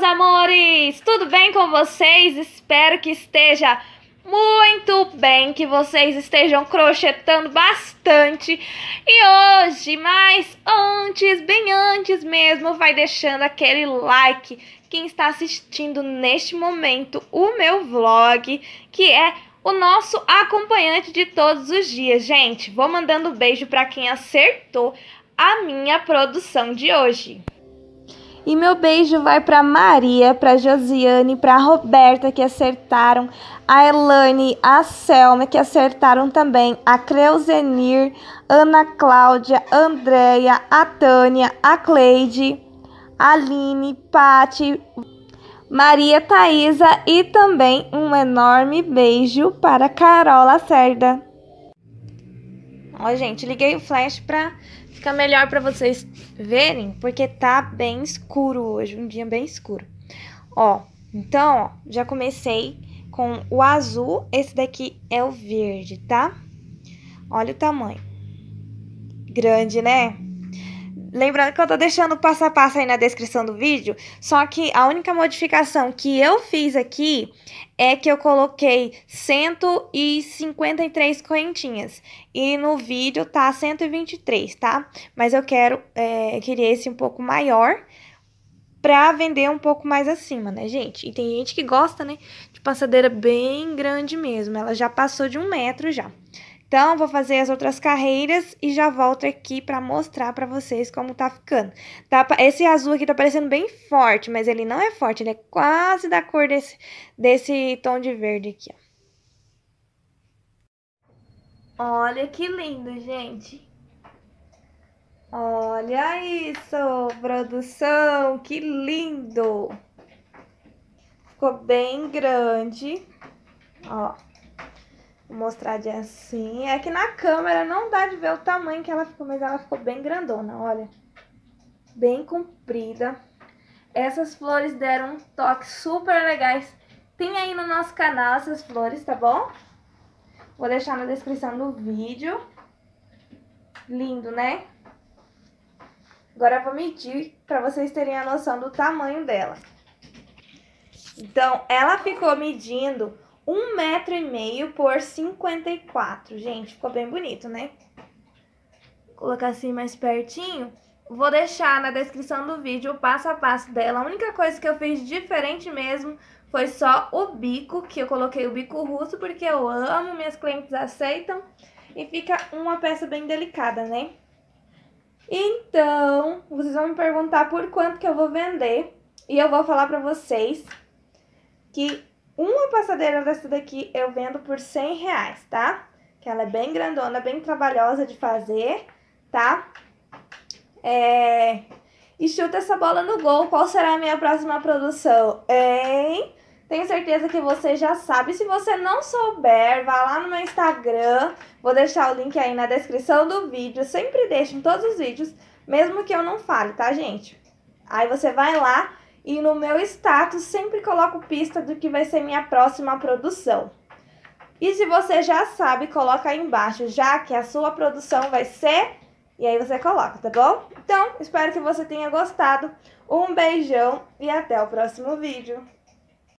meus amores! Tudo bem com vocês? Espero que esteja muito bem, que vocês estejam crochetando bastante. E hoje, mais antes, bem antes mesmo, vai deixando aquele like quem está assistindo neste momento o meu vlog, que é o nosso acompanhante de todos os dias. Gente, vou mandando beijo para quem acertou a minha produção de hoje. E meu beijo vai para Maria, para Josiane, para Roberta que acertaram, a Elane, a Selma que acertaram também, a Cleuzenir, Ana Cláudia, Andreia, a Tânia, a Cleide, Aline, Pati, Maria Thaisa e também um enorme beijo para Carola Cerda. Ó, gente, liguei o flash pra ficar melhor pra vocês verem, porque tá bem escuro hoje, um dia bem escuro. Ó, então, ó, já comecei com o azul, esse daqui é o verde, tá? Olha o tamanho. Grande, né? Lembrando que eu tô deixando o passo a passo aí na descrição do vídeo, só que a única modificação que eu fiz aqui é que eu coloquei 153 correntinhas e no vídeo tá 123, tá? Mas eu quero, é, eu queria esse um pouco maior pra vender um pouco mais acima, né, gente? E tem gente que gosta, né, de passadeira bem grande mesmo, ela já passou de um metro já. Então, vou fazer as outras carreiras e já volto aqui para mostrar para vocês como tá ficando. Tá, esse azul aqui tá parecendo bem forte, mas ele não é forte, ele é quase da cor desse, desse tom de verde aqui, ó. Olha que lindo, gente. Olha isso, produção, que lindo. Ficou bem grande, ó. Vou mostrar de assim. É que na câmera não dá de ver o tamanho que ela ficou, mas ela ficou bem grandona, olha. Bem comprida. Essas flores deram um toque super legais. Tem aí no nosso canal essas flores, tá bom? Vou deixar na descrição do vídeo. Lindo, né? Agora eu vou medir para vocês terem a noção do tamanho dela. Então, ela ficou medindo um metro e meio por 54. Gente, ficou bem bonito, né? Vou colocar assim mais pertinho. Vou deixar na descrição do vídeo o passo a passo dela. A única coisa que eu fiz diferente mesmo foi só o bico, que eu coloquei o bico russo porque eu amo, minhas clientes aceitam. E fica uma peça bem delicada, né? Então, vocês vão me perguntar por quanto que eu vou vender. E eu vou falar pra vocês que uma passadeira dessa daqui eu vendo por 100 reais, tá? Que ela é bem grandona, bem trabalhosa de fazer, tá? É... E chuta essa bola no gol. Qual será a minha próxima produção, hein? Tenho certeza que você já sabe. Se você não souber, vá lá no meu Instagram. Vou deixar o link aí na descrição do vídeo. Sempre deixo em todos os vídeos, mesmo que eu não fale, tá, gente? Aí você vai lá e no meu status sempre coloco pista do que vai ser minha próxima produção. E se você já sabe, coloca aí embaixo, já que a sua produção vai ser. E aí você coloca, tá bom? Então, espero que você tenha gostado. Um beijão e até o próximo vídeo.